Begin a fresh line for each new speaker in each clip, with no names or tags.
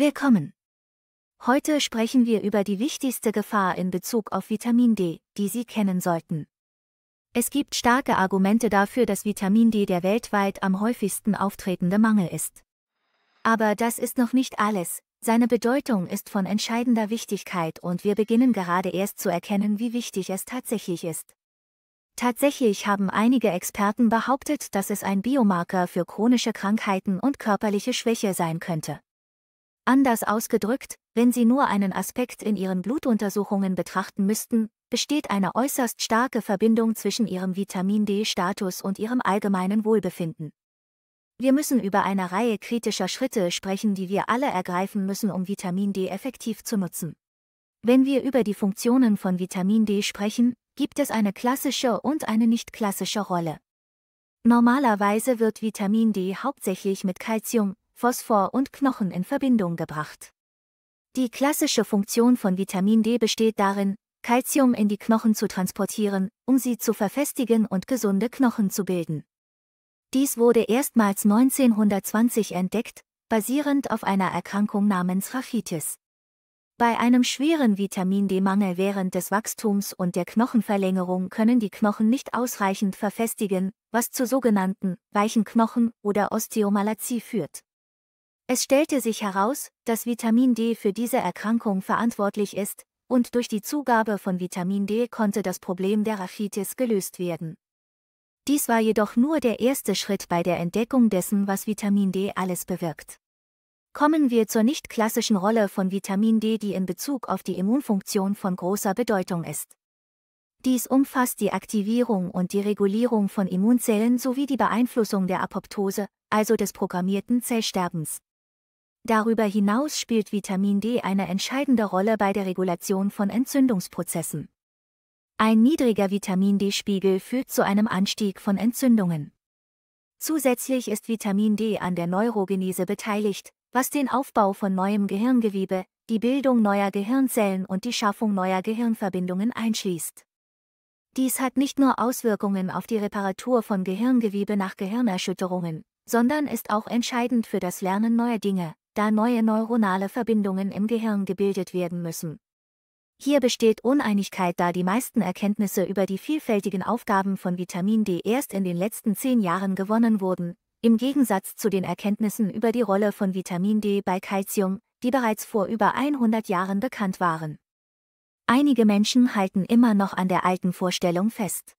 Willkommen! Heute sprechen wir über die wichtigste Gefahr in Bezug auf Vitamin D, die Sie kennen sollten. Es gibt starke Argumente dafür, dass Vitamin D der weltweit am häufigsten auftretende Mangel ist. Aber das ist noch nicht alles, seine Bedeutung ist von entscheidender Wichtigkeit und wir beginnen gerade erst zu erkennen, wie wichtig es tatsächlich ist. Tatsächlich haben einige Experten behauptet, dass es ein Biomarker für chronische Krankheiten und körperliche Schwäche sein könnte. Anders ausgedrückt, wenn Sie nur einen Aspekt in Ihren Blutuntersuchungen betrachten müssten, besteht eine äußerst starke Verbindung zwischen Ihrem Vitamin D-Status und Ihrem allgemeinen Wohlbefinden. Wir müssen über eine Reihe kritischer Schritte sprechen, die wir alle ergreifen müssen, um Vitamin D effektiv zu nutzen. Wenn wir über die Funktionen von Vitamin D sprechen, gibt es eine klassische und eine nicht klassische Rolle. Normalerweise wird Vitamin D hauptsächlich mit Calcium, Phosphor und Knochen in Verbindung gebracht. Die klassische Funktion von Vitamin D besteht darin, Kalzium in die Knochen zu transportieren, um sie zu verfestigen und gesunde Knochen zu bilden. Dies wurde erstmals 1920 entdeckt, basierend auf einer Erkrankung namens Rachitis. Bei einem schweren Vitamin D-Mangel während des Wachstums und der Knochenverlängerung können die Knochen nicht ausreichend verfestigen, was zu sogenannten weichen Knochen oder Osteomalazie führt. Es stellte sich heraus, dass Vitamin D für diese Erkrankung verantwortlich ist, und durch die Zugabe von Vitamin D konnte das Problem der Rachitis gelöst werden. Dies war jedoch nur der erste Schritt bei der Entdeckung dessen, was Vitamin D alles bewirkt. Kommen wir zur nicht klassischen Rolle von Vitamin D, die in Bezug auf die Immunfunktion von großer Bedeutung ist. Dies umfasst die Aktivierung und die Regulierung von Immunzellen sowie die Beeinflussung der Apoptose, also des programmierten Zellsterbens. Darüber hinaus spielt Vitamin D eine entscheidende Rolle bei der Regulation von Entzündungsprozessen. Ein niedriger Vitamin D-Spiegel führt zu einem Anstieg von Entzündungen. Zusätzlich ist Vitamin D an der Neurogenese beteiligt, was den Aufbau von neuem Gehirngewebe, die Bildung neuer Gehirnzellen und die Schaffung neuer Gehirnverbindungen einschließt. Dies hat nicht nur Auswirkungen auf die Reparatur von Gehirngewebe nach Gehirnerschütterungen, sondern ist auch entscheidend für das Lernen neuer Dinge, da neue neuronale Verbindungen im Gehirn gebildet werden müssen. Hier besteht Uneinigkeit, da die meisten Erkenntnisse über die vielfältigen Aufgaben von Vitamin D erst in den letzten zehn Jahren gewonnen wurden, im Gegensatz zu den Erkenntnissen über die Rolle von Vitamin D bei Calcium, die bereits vor über 100 Jahren bekannt waren. Einige Menschen halten immer noch an der alten Vorstellung fest.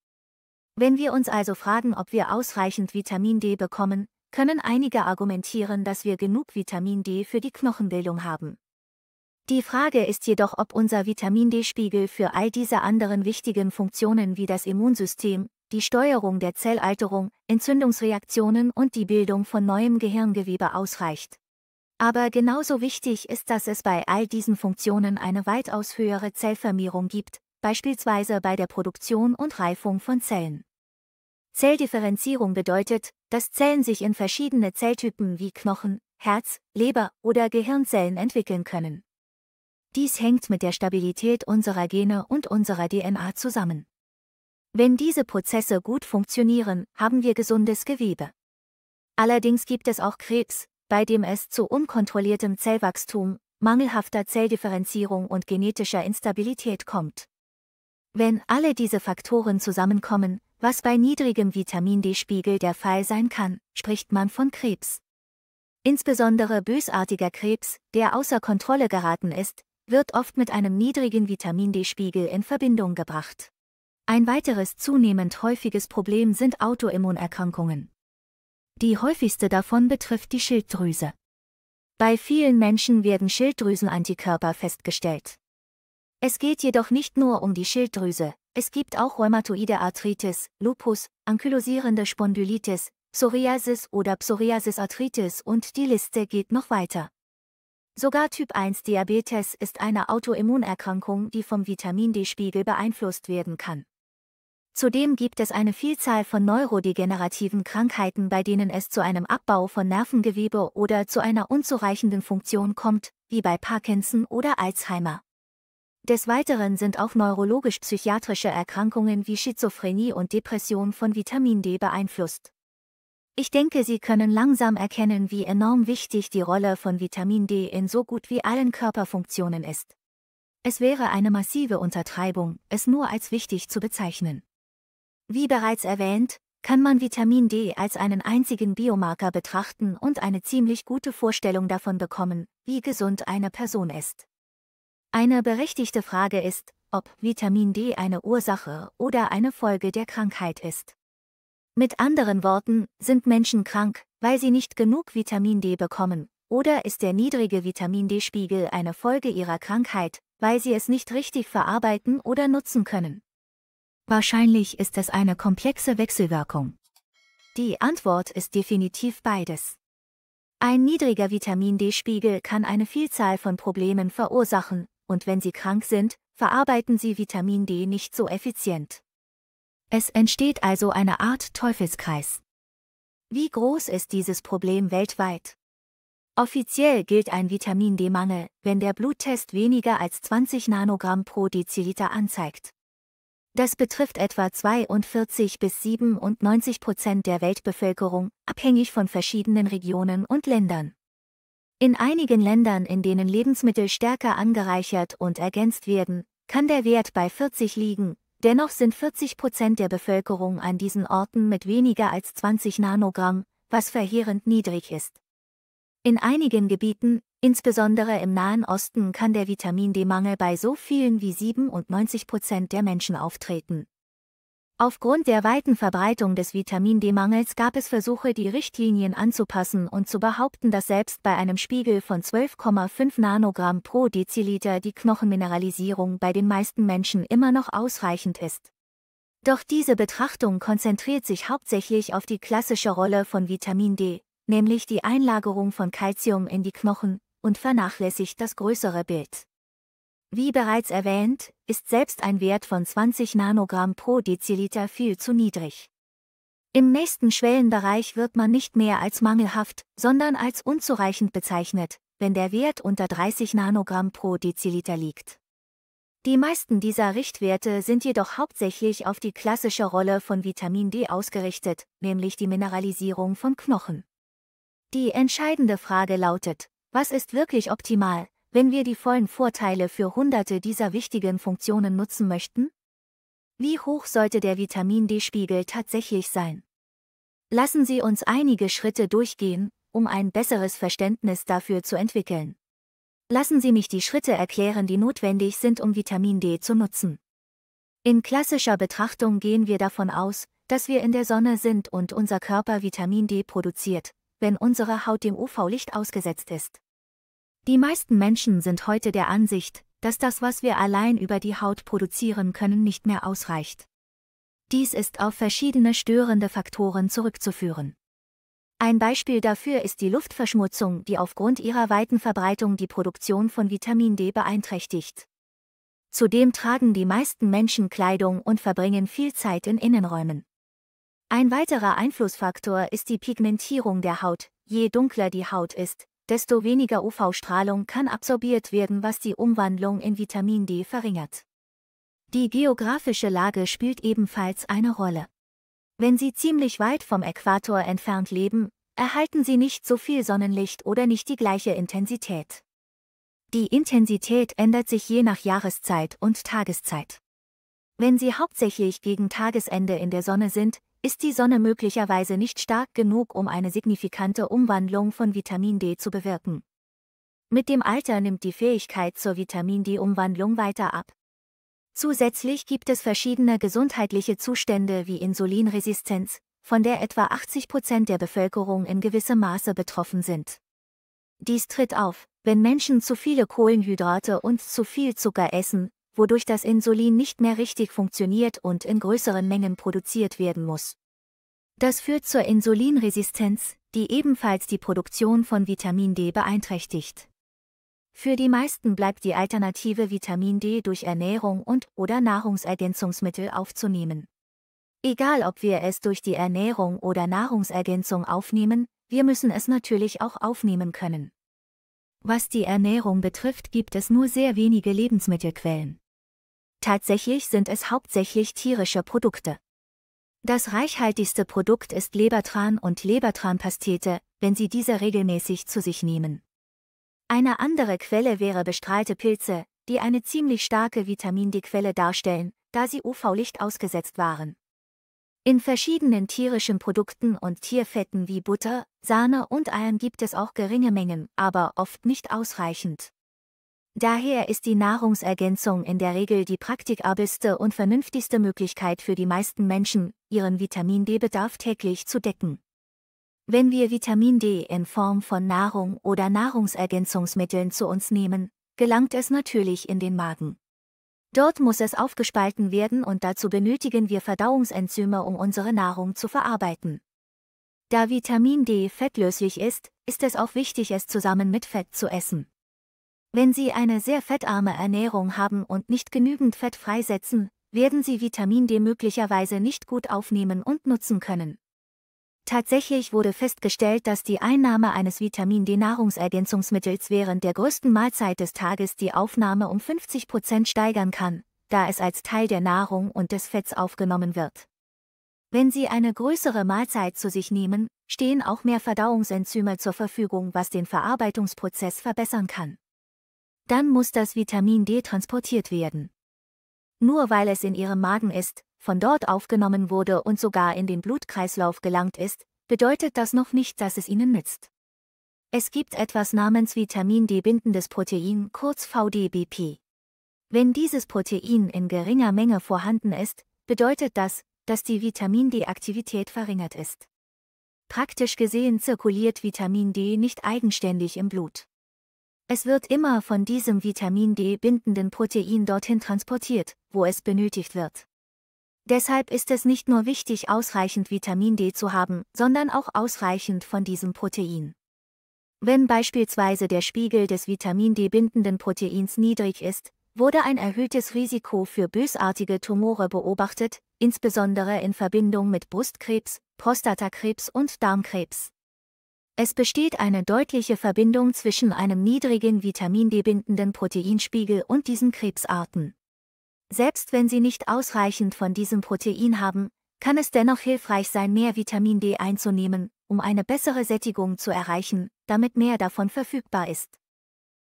Wenn wir uns also fragen, ob wir ausreichend Vitamin D bekommen, können einige argumentieren, dass wir genug Vitamin D für die Knochenbildung haben. Die Frage ist jedoch, ob unser Vitamin D-Spiegel für all diese anderen wichtigen Funktionen wie das Immunsystem, die Steuerung der Zellalterung, Entzündungsreaktionen und die Bildung von neuem Gehirngewebe ausreicht. Aber genauso wichtig ist, dass es bei all diesen Funktionen eine weitaus höhere Zellvermehrung gibt, beispielsweise bei der Produktion und Reifung von Zellen. Zelldifferenzierung bedeutet, dass Zellen sich in verschiedene Zelltypen wie Knochen, Herz, Leber oder Gehirnzellen entwickeln können. Dies hängt mit der Stabilität unserer Gene und unserer DNA zusammen. Wenn diese Prozesse gut funktionieren, haben wir gesundes Gewebe. Allerdings gibt es auch Krebs, bei dem es zu unkontrolliertem Zellwachstum, mangelhafter Zelldifferenzierung und genetischer Instabilität kommt. Wenn alle diese Faktoren zusammenkommen, was bei niedrigem Vitamin D-Spiegel der Fall sein kann, spricht man von Krebs. Insbesondere bösartiger Krebs, der außer Kontrolle geraten ist, wird oft mit einem niedrigen Vitamin D-Spiegel in Verbindung gebracht. Ein weiteres zunehmend häufiges Problem sind Autoimmunerkrankungen. Die häufigste davon betrifft die Schilddrüse. Bei vielen Menschen werden Schilddrüsenantikörper festgestellt. Es geht jedoch nicht nur um die Schilddrüse, es gibt auch rheumatoide Arthritis, Lupus, ankylosierende Spondylitis, Psoriasis oder Psoriasis-Arthritis und die Liste geht noch weiter. Sogar Typ 1 Diabetes ist eine Autoimmunerkrankung, die vom Vitamin D-Spiegel beeinflusst werden kann. Zudem gibt es eine Vielzahl von neurodegenerativen Krankheiten, bei denen es zu einem Abbau von Nervengewebe oder zu einer unzureichenden Funktion kommt, wie bei Parkinson oder Alzheimer. Des Weiteren sind auch neurologisch-psychiatrische Erkrankungen wie Schizophrenie und Depression von Vitamin D beeinflusst. Ich denke, Sie können langsam erkennen, wie enorm wichtig die Rolle von Vitamin D in so gut wie allen Körperfunktionen ist. Es wäre eine massive Untertreibung, es nur als wichtig zu bezeichnen. Wie bereits erwähnt, kann man Vitamin D als einen einzigen Biomarker betrachten und eine ziemlich gute Vorstellung davon bekommen, wie gesund eine Person ist. Eine berechtigte Frage ist, ob Vitamin D eine Ursache oder eine Folge der Krankheit ist. Mit anderen Worten, sind Menschen krank, weil sie nicht genug Vitamin D bekommen, oder ist der niedrige Vitamin D-Spiegel eine Folge ihrer Krankheit, weil sie es nicht richtig verarbeiten oder nutzen können? Wahrscheinlich ist es eine komplexe Wechselwirkung. Die Antwort ist definitiv beides. Ein niedriger Vitamin D-Spiegel kann eine Vielzahl von Problemen verursachen, und wenn sie krank sind, verarbeiten sie Vitamin D nicht so effizient. Es entsteht also eine Art Teufelskreis. Wie groß ist dieses Problem weltweit? Offiziell gilt ein Vitamin D-Mangel, wenn der Bluttest weniger als 20 Nanogramm pro Deziliter anzeigt. Das betrifft etwa 42 bis 97 Prozent der Weltbevölkerung, abhängig von verschiedenen Regionen und Ländern. In einigen Ländern, in denen Lebensmittel stärker angereichert und ergänzt werden, kann der Wert bei 40 liegen, dennoch sind 40 Prozent der Bevölkerung an diesen Orten mit weniger als 20 Nanogramm, was verheerend niedrig ist. In einigen Gebieten, insbesondere im Nahen Osten, kann der Vitamin D-Mangel bei so vielen wie 97 Prozent der Menschen auftreten, Aufgrund der weiten Verbreitung des Vitamin D-Mangels gab es Versuche, die Richtlinien anzupassen und zu behaupten, dass selbst bei einem Spiegel von 12,5 Nanogramm pro Deziliter die Knochenmineralisierung bei den meisten Menschen immer noch ausreichend ist. Doch diese Betrachtung konzentriert sich hauptsächlich auf die klassische Rolle von Vitamin D, nämlich die Einlagerung von Calcium in die Knochen, und vernachlässigt das größere Bild. Wie bereits erwähnt, ist selbst ein Wert von 20 Nanogramm pro Deziliter viel zu niedrig. Im nächsten Schwellenbereich wird man nicht mehr als mangelhaft, sondern als unzureichend bezeichnet, wenn der Wert unter 30 Nanogramm pro Deziliter liegt. Die meisten dieser Richtwerte sind jedoch hauptsächlich auf die klassische Rolle von Vitamin D ausgerichtet, nämlich die Mineralisierung von Knochen. Die entscheidende Frage lautet, was ist wirklich optimal, wenn wir die vollen Vorteile für hunderte dieser wichtigen Funktionen nutzen möchten? Wie hoch sollte der Vitamin D-Spiegel tatsächlich sein? Lassen Sie uns einige Schritte durchgehen, um ein besseres Verständnis dafür zu entwickeln. Lassen Sie mich die Schritte erklären, die notwendig sind, um Vitamin D zu nutzen. In klassischer Betrachtung gehen wir davon aus, dass wir in der Sonne sind und unser Körper Vitamin D produziert, wenn unsere Haut dem UV-Licht ausgesetzt ist. Die meisten Menschen sind heute der Ansicht, dass das, was wir allein über die Haut produzieren können, nicht mehr ausreicht. Dies ist auf verschiedene störende Faktoren zurückzuführen. Ein Beispiel dafür ist die Luftverschmutzung, die aufgrund ihrer weiten Verbreitung die Produktion von Vitamin D beeinträchtigt. Zudem tragen die meisten Menschen Kleidung und verbringen viel Zeit in Innenräumen. Ein weiterer Einflussfaktor ist die Pigmentierung der Haut. Je dunkler die Haut ist, desto weniger UV-Strahlung kann absorbiert werden, was die Umwandlung in Vitamin D verringert. Die geografische Lage spielt ebenfalls eine Rolle. Wenn Sie ziemlich weit vom Äquator entfernt leben, erhalten Sie nicht so viel Sonnenlicht oder nicht die gleiche Intensität. Die Intensität ändert sich je nach Jahreszeit und Tageszeit. Wenn Sie hauptsächlich gegen Tagesende in der Sonne sind, ist die Sonne möglicherweise nicht stark genug, um eine signifikante Umwandlung von Vitamin D zu bewirken. Mit dem Alter nimmt die Fähigkeit zur Vitamin D-Umwandlung weiter ab. Zusätzlich gibt es verschiedene gesundheitliche Zustände wie Insulinresistenz, von der etwa 80 Prozent der Bevölkerung in gewissem Maße betroffen sind. Dies tritt auf, wenn Menschen zu viele Kohlenhydrate und zu viel Zucker essen, wodurch das Insulin nicht mehr richtig funktioniert und in größeren Mengen produziert werden muss. Das führt zur Insulinresistenz, die ebenfalls die Produktion von Vitamin D beeinträchtigt. Für die meisten bleibt die Alternative Vitamin D durch Ernährung und/oder Nahrungsergänzungsmittel aufzunehmen. Egal ob wir es durch die Ernährung oder Nahrungsergänzung aufnehmen, wir müssen es natürlich auch aufnehmen können. Was die Ernährung betrifft, gibt es nur sehr wenige Lebensmittelquellen. Tatsächlich sind es hauptsächlich tierische Produkte. Das reichhaltigste Produkt ist Lebertran und Lebertranpastete, wenn Sie diese regelmäßig zu sich nehmen. Eine andere Quelle wäre bestrahlte Pilze, die eine ziemlich starke Vitamin D-Quelle darstellen, da sie UV-Licht ausgesetzt waren. In verschiedenen tierischen Produkten und Tierfetten wie Butter, Sahne und Eiern gibt es auch geringe Mengen, aber oft nicht ausreichend. Daher ist die Nahrungsergänzung in der Regel die praktikabelste und vernünftigste Möglichkeit für die meisten Menschen, ihren Vitamin D-Bedarf täglich zu decken. Wenn wir Vitamin D in Form von Nahrung oder Nahrungsergänzungsmitteln zu uns nehmen, gelangt es natürlich in den Magen. Dort muss es aufgespalten werden und dazu benötigen wir Verdauungsenzyme, um unsere Nahrung zu verarbeiten. Da Vitamin D fettlöslich ist, ist es auch wichtig, es zusammen mit Fett zu essen. Wenn Sie eine sehr fettarme Ernährung haben und nicht genügend Fett freisetzen, werden Sie Vitamin D möglicherweise nicht gut aufnehmen und nutzen können. Tatsächlich wurde festgestellt, dass die Einnahme eines Vitamin D-Nahrungsergänzungsmittels während der größten Mahlzeit des Tages die Aufnahme um 50 Prozent steigern kann, da es als Teil der Nahrung und des Fetts aufgenommen wird. Wenn Sie eine größere Mahlzeit zu sich nehmen, stehen auch mehr Verdauungsenzyme zur Verfügung, was den Verarbeitungsprozess verbessern kann. Dann muss das Vitamin D transportiert werden. Nur weil es in Ihrem Magen ist, von dort aufgenommen wurde und sogar in den Blutkreislauf gelangt ist, bedeutet das noch nicht, dass es ihnen nützt. Es gibt etwas namens Vitamin D-bindendes Protein, kurz VDBP. Wenn dieses Protein in geringer Menge vorhanden ist, bedeutet das, dass die Vitamin D-Aktivität verringert ist. Praktisch gesehen zirkuliert Vitamin D nicht eigenständig im Blut. Es wird immer von diesem Vitamin D bindenden Protein dorthin transportiert, wo es benötigt wird. Deshalb ist es nicht nur wichtig, ausreichend Vitamin D zu haben, sondern auch ausreichend von diesem Protein. Wenn beispielsweise der Spiegel des Vitamin D bindenden Proteins niedrig ist, wurde ein erhöhtes Risiko für bösartige Tumore beobachtet, insbesondere in Verbindung mit Brustkrebs, Prostatakrebs und Darmkrebs. Es besteht eine deutliche Verbindung zwischen einem niedrigen Vitamin D bindenden Proteinspiegel und diesen Krebsarten. Selbst wenn Sie nicht ausreichend von diesem Protein haben, kann es dennoch hilfreich sein, mehr Vitamin D einzunehmen, um eine bessere Sättigung zu erreichen, damit mehr davon verfügbar ist.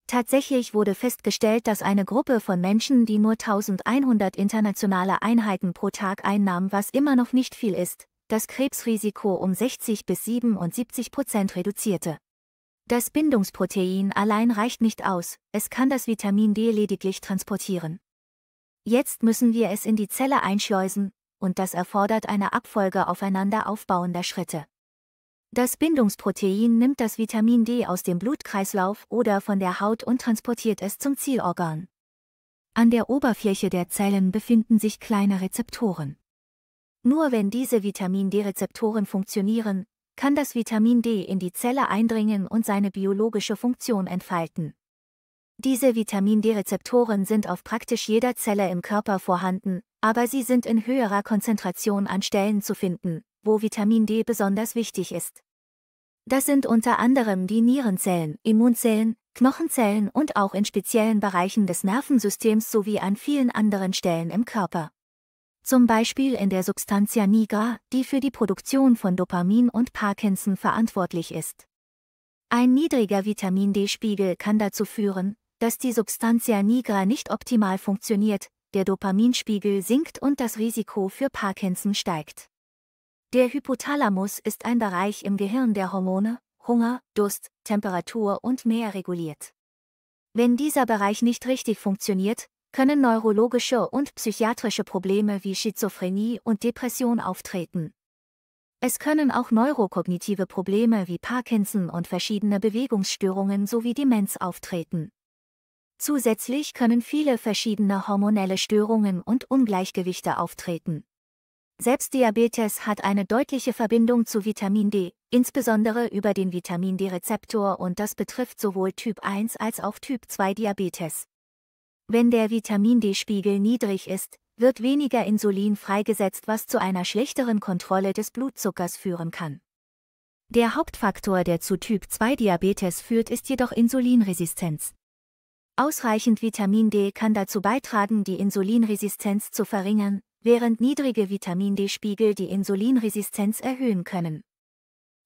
Tatsächlich wurde festgestellt, dass eine Gruppe von Menschen, die nur 1100 internationale Einheiten pro Tag einnahm, was immer noch nicht viel ist, das Krebsrisiko um 60 bis 77 Prozent reduzierte. Das Bindungsprotein allein reicht nicht aus, es kann das Vitamin D lediglich transportieren. Jetzt müssen wir es in die Zelle einschleusen, und das erfordert eine Abfolge aufeinander aufbauender Schritte. Das Bindungsprotein nimmt das Vitamin D aus dem Blutkreislauf oder von der Haut und transportiert es zum Zielorgan. An der Oberfläche der Zellen befinden sich kleine Rezeptoren. Nur wenn diese Vitamin D-Rezeptoren funktionieren, kann das Vitamin D in die Zelle eindringen und seine biologische Funktion entfalten. Diese Vitamin D-Rezeptoren sind auf praktisch jeder Zelle im Körper vorhanden, aber sie sind in höherer Konzentration an Stellen zu finden, wo Vitamin D besonders wichtig ist. Das sind unter anderem die Nierenzellen, Immunzellen, Knochenzellen und auch in speziellen Bereichen des Nervensystems sowie an vielen anderen Stellen im Körper. Zum Beispiel in der Substantia nigra, die für die Produktion von Dopamin und Parkinson verantwortlich ist. Ein niedriger Vitamin D-Spiegel kann dazu führen, dass die Substantia nigra nicht optimal funktioniert, der Dopaminspiegel sinkt und das Risiko für Parkinson steigt. Der Hypothalamus ist ein Bereich im Gehirn, der Hormone, Hunger, Durst, Temperatur und mehr reguliert. Wenn dieser Bereich nicht richtig funktioniert, können neurologische und psychiatrische Probleme wie Schizophrenie und Depression auftreten. Es können auch neurokognitive Probleme wie Parkinson und verschiedene Bewegungsstörungen sowie Demenz auftreten. Zusätzlich können viele verschiedene hormonelle Störungen und Ungleichgewichte auftreten. Selbst Diabetes hat eine deutliche Verbindung zu Vitamin D, insbesondere über den Vitamin D-Rezeptor und das betrifft sowohl Typ 1 als auch Typ 2 Diabetes. Wenn der Vitamin D-Spiegel niedrig ist, wird weniger Insulin freigesetzt, was zu einer schlechteren Kontrolle des Blutzuckers führen kann. Der Hauptfaktor, der zu Typ 2 Diabetes führt, ist jedoch Insulinresistenz. Ausreichend Vitamin D kann dazu beitragen, die Insulinresistenz zu verringern, während niedrige Vitamin D-Spiegel die Insulinresistenz erhöhen können.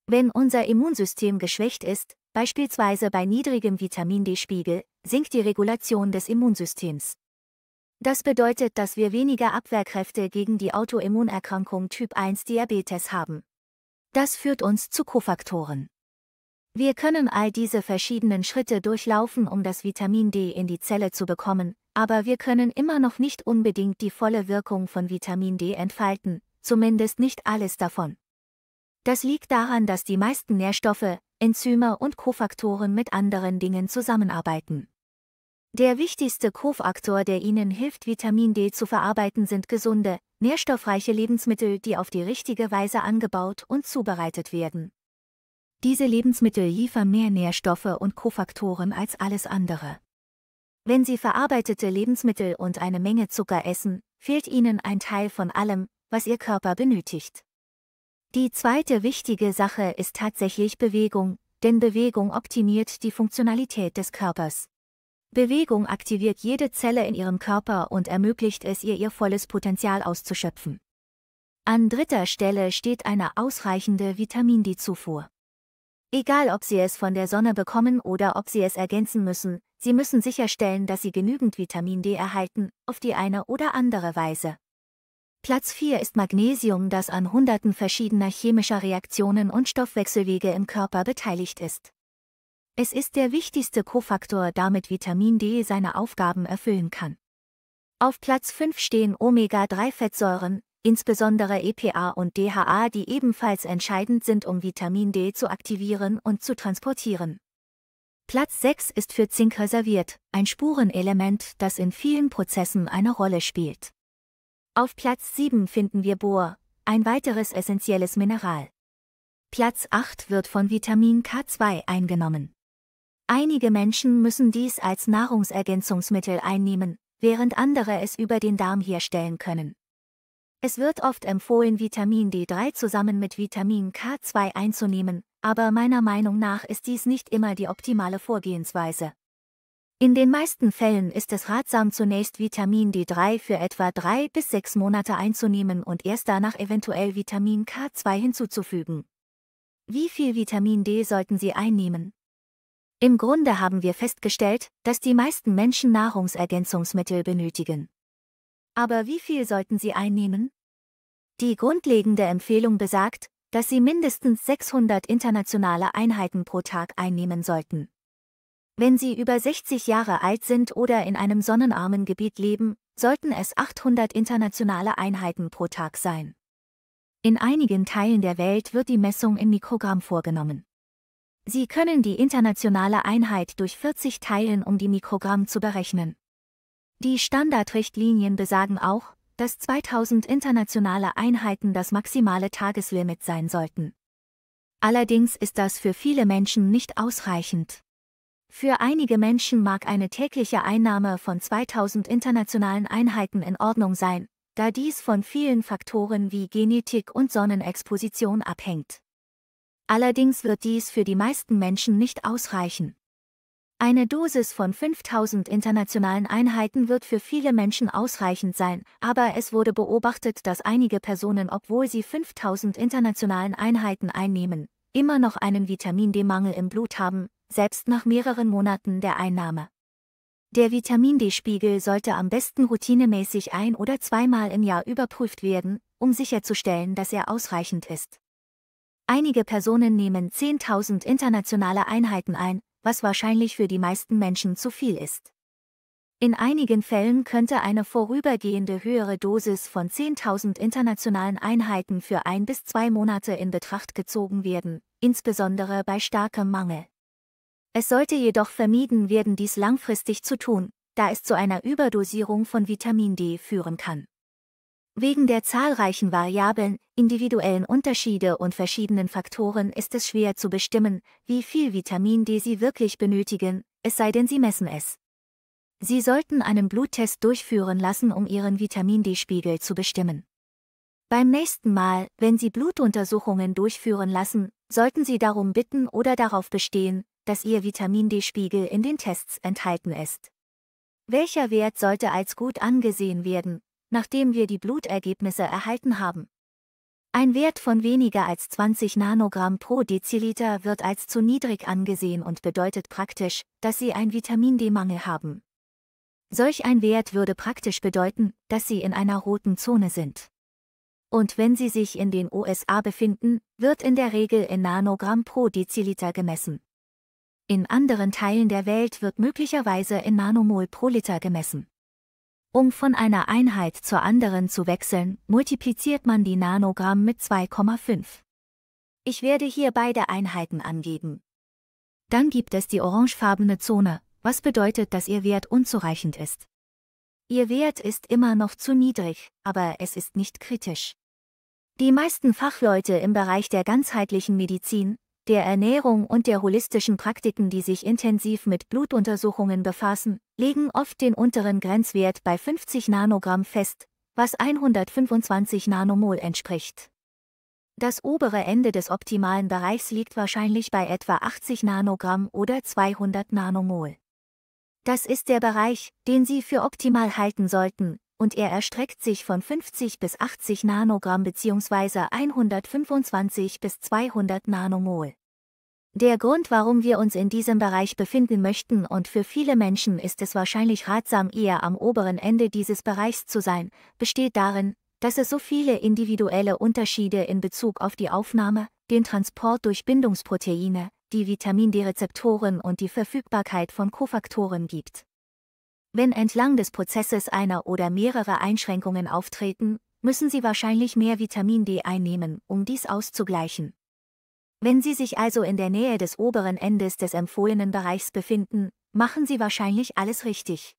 Wenn unser Immunsystem geschwächt ist, beispielsweise bei niedrigem Vitamin D-Spiegel, sinkt die Regulation des Immunsystems. Das bedeutet, dass wir weniger Abwehrkräfte gegen die Autoimmunerkrankung Typ 1 Diabetes haben. Das führt uns zu Kofaktoren. Wir können all diese verschiedenen Schritte durchlaufen, um das Vitamin D in die Zelle zu bekommen, aber wir können immer noch nicht unbedingt die volle Wirkung von Vitamin D entfalten, zumindest nicht alles davon. Das liegt daran, dass die meisten Nährstoffe, Enzyme und Kofaktoren mit anderen Dingen zusammenarbeiten. Der wichtigste Kofaktor, der Ihnen hilft, Vitamin D zu verarbeiten, sind gesunde, nährstoffreiche Lebensmittel, die auf die richtige Weise angebaut und zubereitet werden. Diese Lebensmittel liefern mehr Nährstoffe und Kofaktoren als alles andere. Wenn Sie verarbeitete Lebensmittel und eine Menge Zucker essen, fehlt Ihnen ein Teil von allem, was Ihr Körper benötigt. Die zweite wichtige Sache ist tatsächlich Bewegung, denn Bewegung optimiert die Funktionalität des Körpers. Bewegung aktiviert jede Zelle in Ihrem Körper und ermöglicht es ihr, ihr volles Potenzial auszuschöpfen. An dritter Stelle steht eine ausreichende Vitamin-D-Zufuhr. Egal ob sie es von der Sonne bekommen oder ob sie es ergänzen müssen, sie müssen sicherstellen, dass sie genügend Vitamin D erhalten, auf die eine oder andere Weise. Platz 4 ist Magnesium, das an Hunderten verschiedener chemischer Reaktionen und Stoffwechselwege im Körper beteiligt ist. Es ist der wichtigste Kofaktor, damit Vitamin D seine Aufgaben erfüllen kann. Auf Platz 5 stehen Omega-3-Fettsäuren, insbesondere EPA und DHA, die ebenfalls entscheidend sind, um Vitamin D zu aktivieren und zu transportieren. Platz 6 ist für Zink reserviert, ein Spurenelement, das in vielen Prozessen eine Rolle spielt. Auf Platz 7 finden wir Bohr, ein weiteres essentielles Mineral. Platz 8 wird von Vitamin K2 eingenommen. Einige Menschen müssen dies als Nahrungsergänzungsmittel einnehmen, während andere es über den Darm herstellen können. Es wird oft empfohlen, Vitamin D3 zusammen mit Vitamin K2 einzunehmen, aber meiner Meinung nach ist dies nicht immer die optimale Vorgehensweise. In den meisten Fällen ist es ratsam, zunächst Vitamin D3 für etwa drei bis sechs Monate einzunehmen und erst danach eventuell Vitamin K2 hinzuzufügen. Wie viel Vitamin D sollten Sie einnehmen? Im Grunde haben wir festgestellt, dass die meisten Menschen Nahrungsergänzungsmittel benötigen. Aber wie viel sollten sie einnehmen? Die grundlegende Empfehlung besagt, dass sie mindestens 600 internationale Einheiten pro Tag einnehmen sollten. Wenn sie über 60 Jahre alt sind oder in einem sonnenarmen Gebiet leben, sollten es 800 internationale Einheiten pro Tag sein. In einigen Teilen der Welt wird die Messung in Mikrogramm vorgenommen. Sie können die internationale Einheit durch 40 teilen, um die Mikrogramm zu berechnen. Die Standardrichtlinien besagen auch, dass 2000 internationale Einheiten das maximale Tageslimit sein sollten. Allerdings ist das für viele Menschen nicht ausreichend. Für einige Menschen mag eine tägliche Einnahme von 2000 internationalen Einheiten in Ordnung sein, da dies von vielen Faktoren wie Genetik und Sonnenexposition abhängt. Allerdings wird dies für die meisten Menschen nicht ausreichen. Eine Dosis von 5000 internationalen Einheiten wird für viele Menschen ausreichend sein, aber es wurde beobachtet, dass einige Personen, obwohl sie 5000 internationalen Einheiten einnehmen, immer noch einen Vitamin D-Mangel im Blut haben, selbst nach mehreren Monaten der Einnahme. Der Vitamin D-Spiegel sollte am besten routinemäßig ein- oder zweimal im Jahr überprüft werden, um sicherzustellen, dass er ausreichend ist. Einige Personen nehmen 10.000 internationale Einheiten ein, was wahrscheinlich für die meisten Menschen zu viel ist. In einigen Fällen könnte eine vorübergehende höhere Dosis von 10.000 internationalen Einheiten für ein bis zwei Monate in Betracht gezogen werden, insbesondere bei starkem Mangel. Es sollte jedoch vermieden werden, dies langfristig zu tun, da es zu einer Überdosierung von Vitamin D führen kann. Wegen der zahlreichen Variablen, individuellen Unterschiede und verschiedenen Faktoren ist es schwer zu bestimmen, wie viel Vitamin D Sie wirklich benötigen, es sei denn Sie messen es. Sie sollten einen Bluttest durchführen lassen, um Ihren Vitamin D-Spiegel zu bestimmen. Beim nächsten Mal, wenn Sie Blutuntersuchungen durchführen lassen, sollten Sie darum bitten oder darauf bestehen, dass Ihr Vitamin D-Spiegel in den Tests enthalten ist. Welcher Wert sollte als gut angesehen werden, nachdem wir die Blutergebnisse erhalten haben. Ein Wert von weniger als 20 Nanogramm pro Deziliter wird als zu niedrig angesehen und bedeutet praktisch, dass Sie einen Vitamin D-Mangel haben. Solch ein Wert würde praktisch bedeuten, dass Sie in einer roten Zone sind. Und wenn Sie sich in den USA befinden, wird in der Regel in Nanogramm pro Deziliter gemessen. In anderen Teilen der Welt wird möglicherweise in Nanomol pro Liter gemessen. Um von einer Einheit zur anderen zu wechseln, multipliziert man die Nanogramm mit 2,5. Ich werde hier beide Einheiten angeben. Dann gibt es die orangefarbene Zone, was bedeutet, dass ihr Wert unzureichend ist. Ihr Wert ist immer noch zu niedrig, aber es ist nicht kritisch. Die meisten Fachleute im Bereich der ganzheitlichen Medizin der Ernährung und der holistischen Praktiken, die sich intensiv mit Blutuntersuchungen befassen, legen oft den unteren Grenzwert bei 50 Nanogramm fest, was 125 Nanomol entspricht. Das obere Ende des optimalen Bereichs liegt wahrscheinlich bei etwa 80 Nanogramm oder 200 Nanomol. Das ist der Bereich, den Sie für optimal halten sollten, und er erstreckt sich von 50 bis 80 Nanogramm bzw. 125 bis 200 Nanomol. Der Grund, warum wir uns in diesem Bereich befinden möchten und für viele Menschen ist es wahrscheinlich ratsam, eher am oberen Ende dieses Bereichs zu sein, besteht darin, dass es so viele individuelle Unterschiede in Bezug auf die Aufnahme, den Transport durch Bindungsproteine, die Vitamin-D-Rezeptoren und die Verfügbarkeit von Kofaktoren gibt. Wenn entlang des Prozesses einer oder mehrere Einschränkungen auftreten, müssen Sie wahrscheinlich mehr Vitamin D einnehmen, um dies auszugleichen. Wenn Sie sich also in der Nähe des oberen Endes des empfohlenen Bereichs befinden, machen Sie wahrscheinlich alles richtig.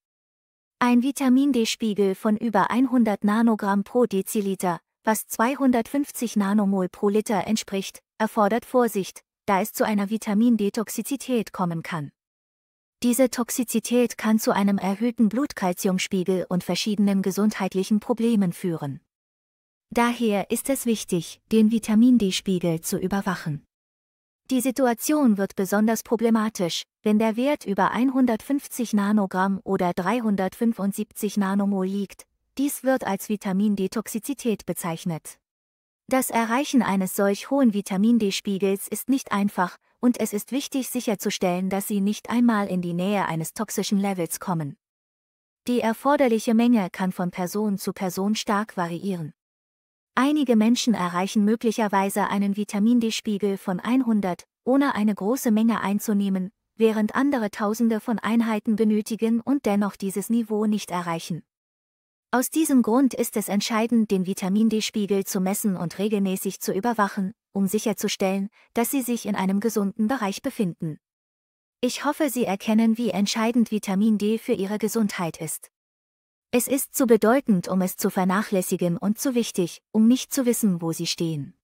Ein Vitamin D-Spiegel von über 100 Nanogramm pro Deziliter, was 250 Nanomol pro Liter entspricht, erfordert Vorsicht, da es zu einer vitamin D-Toxizität kommen kann. Diese Toxizität kann zu einem erhöhten Blutkalziumspiegel und verschiedenen gesundheitlichen Problemen führen. Daher ist es wichtig, den Vitamin D-Spiegel zu überwachen. Die Situation wird besonders problematisch, wenn der Wert über 150 Nanogramm oder 375 Nanomol liegt. Dies wird als Vitamin D-Toxizität bezeichnet. Das Erreichen eines solch hohen Vitamin D-Spiegels ist nicht einfach, und es ist wichtig sicherzustellen, dass sie nicht einmal in die Nähe eines toxischen Levels kommen. Die erforderliche Menge kann von Person zu Person stark variieren. Einige Menschen erreichen möglicherweise einen Vitamin D-Spiegel von 100, ohne eine große Menge einzunehmen, während andere Tausende von Einheiten benötigen und dennoch dieses Niveau nicht erreichen. Aus diesem Grund ist es entscheidend, den Vitamin D-Spiegel zu messen und regelmäßig zu überwachen, um sicherzustellen, dass sie sich in einem gesunden Bereich befinden. Ich hoffe, Sie erkennen, wie entscheidend Vitamin D für Ihre Gesundheit ist. Es ist zu bedeutend, um es zu vernachlässigen und zu wichtig, um nicht zu wissen, wo Sie stehen.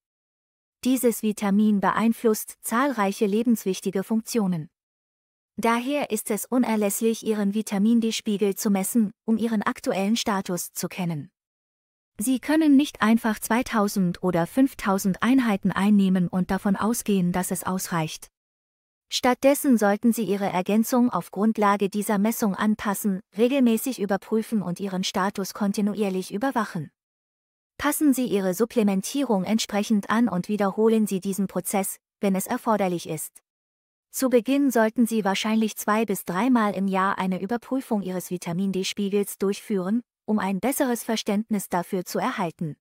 Dieses Vitamin beeinflusst zahlreiche lebenswichtige Funktionen. Daher ist es unerlässlich, Ihren Vitamin D-Spiegel zu messen, um Ihren aktuellen Status zu kennen. Sie können nicht einfach 2000 oder 5000 Einheiten einnehmen und davon ausgehen, dass es ausreicht. Stattdessen sollten Sie Ihre Ergänzung auf Grundlage dieser Messung anpassen, regelmäßig überprüfen und Ihren Status kontinuierlich überwachen. Passen Sie Ihre Supplementierung entsprechend an und wiederholen Sie diesen Prozess, wenn es erforderlich ist. Zu Beginn sollten Sie wahrscheinlich zwei bis dreimal im Jahr eine Überprüfung Ihres Vitamin D-Spiegels durchführen, um ein besseres Verständnis dafür zu erhalten.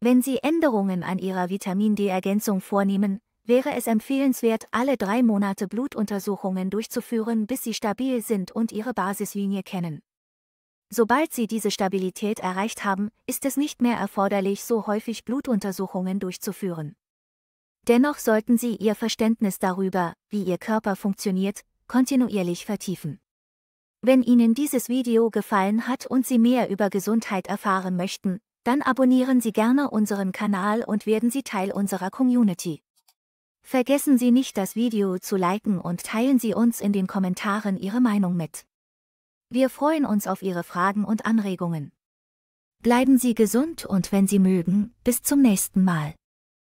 Wenn Sie Änderungen an Ihrer Vitamin D-Ergänzung vornehmen, wäre es empfehlenswert, alle drei Monate Blutuntersuchungen durchzuführen, bis Sie stabil sind und Ihre Basislinie kennen. Sobald Sie diese Stabilität erreicht haben, ist es nicht mehr erforderlich, so häufig Blutuntersuchungen durchzuführen. Dennoch sollten Sie Ihr Verständnis darüber, wie Ihr Körper funktioniert, kontinuierlich vertiefen. Wenn Ihnen dieses Video gefallen hat und Sie mehr über Gesundheit erfahren möchten, dann abonnieren Sie gerne unseren Kanal und werden Sie Teil unserer Community. Vergessen Sie nicht, das Video zu liken und teilen Sie uns in den Kommentaren Ihre Meinung mit. Wir freuen uns auf Ihre Fragen und Anregungen. Bleiben Sie gesund und wenn Sie mögen, bis zum nächsten Mal.